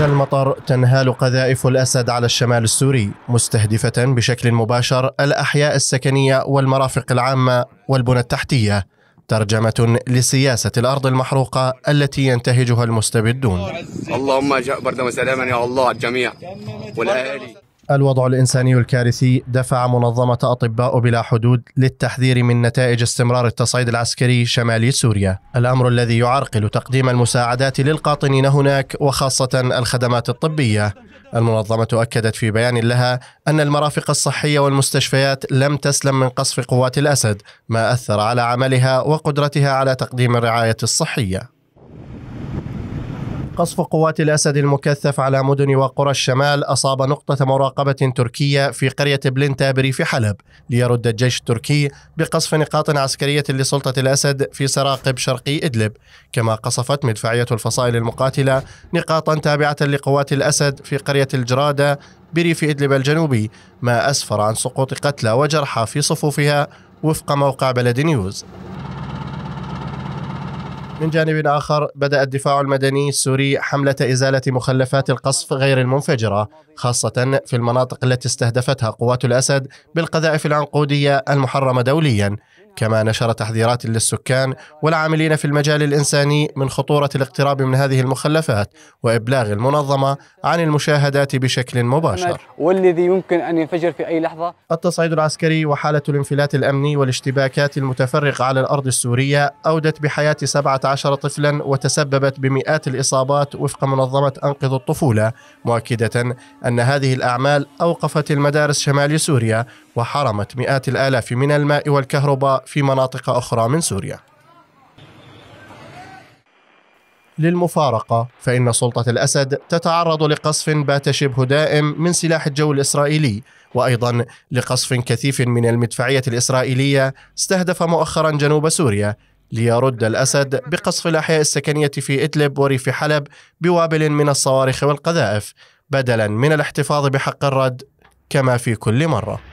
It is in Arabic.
ذات المطر تنهال قذائف الاسد على الشمال السوري مستهدفه بشكل مباشر الاحياء السكنيه والمرافق العامه والبنى التحتيه ترجمه لسياسه الارض المحروقه التي ينتهجها المستبدون اللهم برد سلاما يا الله الجميع والاهالي الوضع الانساني الكارثي دفع منظمه اطباء بلا حدود للتحذير من نتائج استمرار التصعيد العسكري شمالي سوريا، الامر الذي يعرقل تقديم المساعدات للقاطنين هناك وخاصه الخدمات الطبيه. المنظمه اكدت في بيان لها ان المرافق الصحيه والمستشفيات لم تسلم من قصف قوات الاسد، ما اثر على عملها وقدرتها على تقديم الرعايه الصحيه. قصف قوات الأسد المكثف على مدن وقرى الشمال أصاب نقطة مراقبة تركية في قرية بلنتا بريف حلب ليرد الجيش التركي بقصف نقاط عسكرية لسلطة الأسد في سراقب شرقي إدلب كما قصفت مدفعية الفصائل المقاتلة نقاطا تابعة لقوات الأسد في قرية الجرادة بريف إدلب الجنوبي ما أسفر عن سقوط قتلى وجرحى في صفوفها وفق موقع بلد نيوز من جانب آخر بدأ الدفاع المدني السوري حملة إزالة مخلفات القصف غير المنفجرة خاصة في المناطق التي استهدفتها قوات الأسد بالقذائف العنقودية المحرمة دولياً كما نشر تحذيرات للسكان والعاملين في المجال الإنساني من خطورة الاقتراب من هذه المخلفات وإبلاغ المنظمة عن المشاهدات بشكل مباشر والذي يمكن أن ينفجر في أي لحظة التصعيد العسكري وحالة الانفلات الأمني والاشتباكات المتفرقة على الأرض السورية أودت بحياة 17 طفلا وتسببت بمئات الإصابات وفق منظمة أنقذ الطفولة مؤكدة أن هذه الأعمال أوقفت المدارس شمال سوريا وحرمت مئات الآلاف من الماء والكهرباء في مناطق أخرى من سوريا للمفارقة فإن سلطة الأسد تتعرض لقصف بات شبه دائم من سلاح الجو الإسرائيلي وأيضا لقصف كثيف من المدفعية الإسرائيلية استهدف مؤخرا جنوب سوريا ليرد الأسد بقصف الأحياء السكنية في إدلب وريف حلب بوابل من الصواريخ والقذائف بدلا من الاحتفاظ بحق الرد كما في كل مره